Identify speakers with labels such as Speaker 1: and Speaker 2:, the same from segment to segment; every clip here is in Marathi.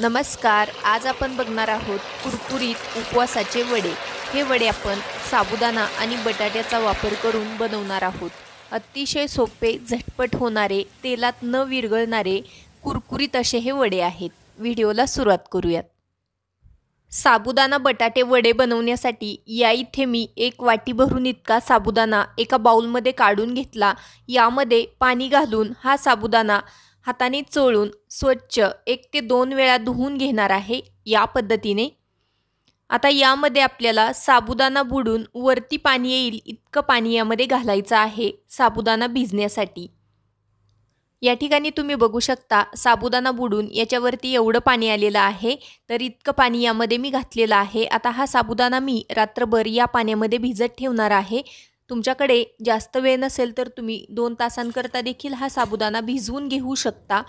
Speaker 1: नमस्कार आज आपण बघणार आहोत कुरकुरीत उपवासाचे वडे हे वडे आपण साबुदाणा आणि बटाट्याचा वापर करून बनवणार आहोत अतिशय सोपे झटपट होणारे तेलात न विरघळणारे कुरकुरीत असे हे वडे आहेत व्हिडिओला सुरुवात करूयात साबुदाणा बटाटे वडे बनवण्यासाठी या इथे मी एक वाटी भरून इतका साबुदाणा एका बाउलमध्ये काढून घेतला यामध्ये पाणी घालून हा साबुदाणा हाताने चोळून स्वच्छ एक ते दोन वेळा धुवून घेणार आहे या पद्धतीने आता यामध्ये आपल्याला साबुदाणा बुडून वरती पाणी येईल इतकं पाणी यामध्ये घालायचं आहे साबुदाणा भिजण्यासाठी या ठिकाणी तुम्ही बघू शकता साबुदाणा बुडून याच्यावरती एवढं पाणी आलेलं आहे तर इतकं पाणी यामध्ये मी घातलेलं आहे आता हा साबुदाणा मी रात्रभर या पाण्यामध्ये भिजत ठेवणार आहे तुमच्याकडे जास्त वेळ नसेल तर तुम्ही दोन तासांकरता देखील हा साबुदाणा भिजवून घेऊ शकता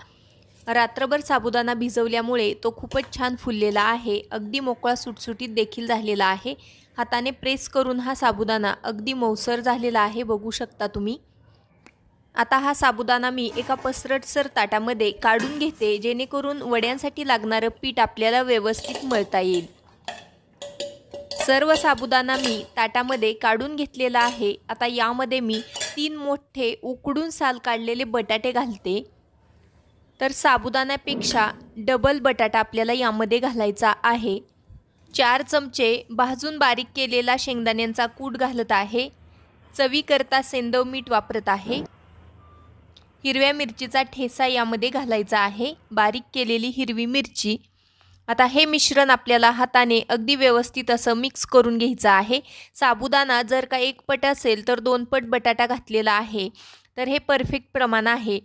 Speaker 1: रात्रभर साबुदाणा भिजवल्यामुळे तो खूपच छान फुललेला आहे अगदी मोकळा सुटसुटीत देखील झालेला आहे हाताने प्रेस करून हा साबुदाणा अगदी मौसर झालेला आहे बघू शकता तुम्ही आता हा साबुदाणा मी एका पसरटसर ताटामध्ये काढून घेते जेणेकरून वड्यांसाठी लागणारं पीठ आपल्याला व्यवस्थित मळता येईल सर्व साबुदाणा मी ताटामध्ये काढून घेतलेला आहे आता यामध्ये मी तीन मोठे उकडून साल काढलेले बटाटे घालते तर साबुदाण्यापेक्षा डबल बटाटा आपल्याला यामध्ये घालायचा आहे चार चमचे भाजून बारीक केलेला शेंगदाण्यांचा कूट घालत आहे चवीकरता सेंदव मीठ वापरत आहे हिरव्या मिरचीचा ठेसा यामध्ये घालायचा आहे बारीक केलेली हिरवी मिरची आता हे मिश्रण आपल्याला हाताने अगदी व्यवस्थित असं मिक्स करून घ्यायचं आहे साबुदाणा जर का एक पट असेल तर दोन पट बटाटा घातलेला आहे तर हे परफेक्ट प्रमाण आहे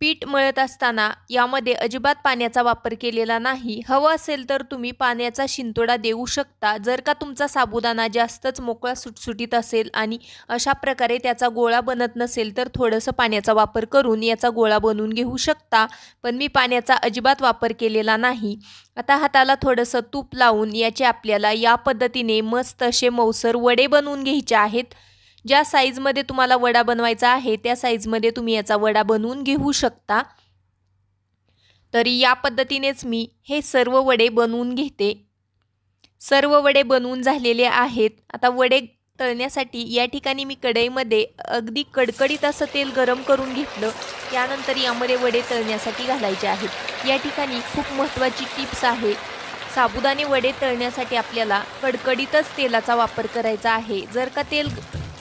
Speaker 1: पीठ मळत असताना यामध्ये अजिबात पाण्याचा वापर केलेला नाही हवं असेल तर तुम्ही पाण्याचा शिंतोडा देऊ शकता जर का तुमचा साबुदाणा जास्तच मोकळा सुटसुटीत असेल आणि अशा प्रकारे त्याचा गोळा बनत नसेल तर थोडंसं पाण्याचा वापर करून याचा गोळा बनवून घेऊ शकता पण मी पाण्याचा अजिबात वापर केलेला नाही आता हाताला थोडंसं तूप लावून याचे आपल्याला या पद्धतीने मस्त असे मौसर वडे बनवून घ्यायचे आहेत ज्या साईजमध्ये तुम्हाला वडा बनवायचा आहे त्या साईजमध्ये तुम्ही याचा वडा बनवून घेऊ शकता तरी या पद्धतीनेच मी हे सर्व वडे बनवून घेते सर्व वडे बनवून झालेले आहेत आता वडे तळण्यासाठी या ठिकाणी मी कढईमध्ये अगदी कडकडीत असं तेल गरम करून घेतलं त्यानंतर यामध्ये वडे तळण्यासाठी घालायचे आहेत या ठिकाणी खूप महत्त्वाची टिप्स आहे साबुदाणे वडे तळण्यासाठी आपल्याला कडकडीतच तेलाचा वापर करायचा आहे जर का तेल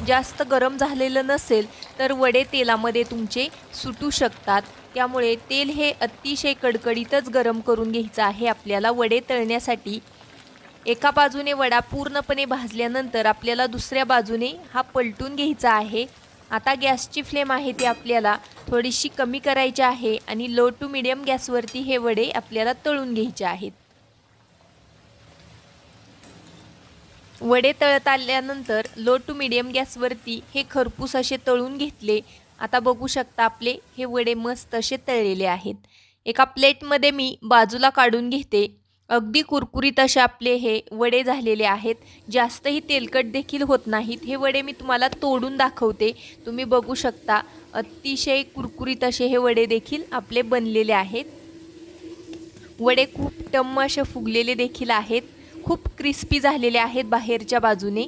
Speaker 1: जास्त गरम झालेलं नसेल तर वडे तेलामध्ये तुमचे सुटू शकतात त्यामुळे तेल हे अतिशय कडकडीतच गरम करून घ्यायचं आहे आपल्याला वडे तळण्यासाठी एका बाजूने वडा पूर्णपणे भाजल्यानंतर आपल्याला दुसऱ्या बाजूने हा पलटून घ्यायचा आहे आता गॅसची फ्लेम आहे ती आपल्याला थोडीशी कमी करायची आहे आणि लो टू मिडियम गॅसवरती हे वडे आपल्याला तळून घ्यायचे आहेत वडे तळत आल्यानंतर लो टू मिडियम गॅसवरती हे खरपूस असे तळून घेतले आता बघू शकता आपले हे वडे मस्त असे तळलेले आहेत एका प्लेटमध्ये मी बाजूला काढून घेते अगदी कुरकुरीत असे आपले हे वडे झालेले आहेत जास्तही तेलकट देखील होत नाहीत हे वडे मी तुम्हाला तोडून दाखवते तुम्ही बघू शकता अतिशय कुरकुरीत असे हे वडे देखील आपले बनलेले आहेत वडे खूप टम्म असे फुगलेले देखील आहेत खूप क्रिस्पी झालेले आहेत बाहेरच्या बाजूने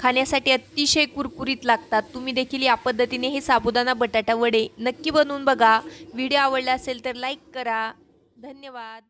Speaker 1: खाण्यासाठी अतिशय कुरकुरीत लागतात तुम्ही देखील या पद्धतीने हे साबुदाना बटाटा वडे नक्की बनवून बघा व्हिडिओ आवडला असेल तर लाईक करा धन्यवाद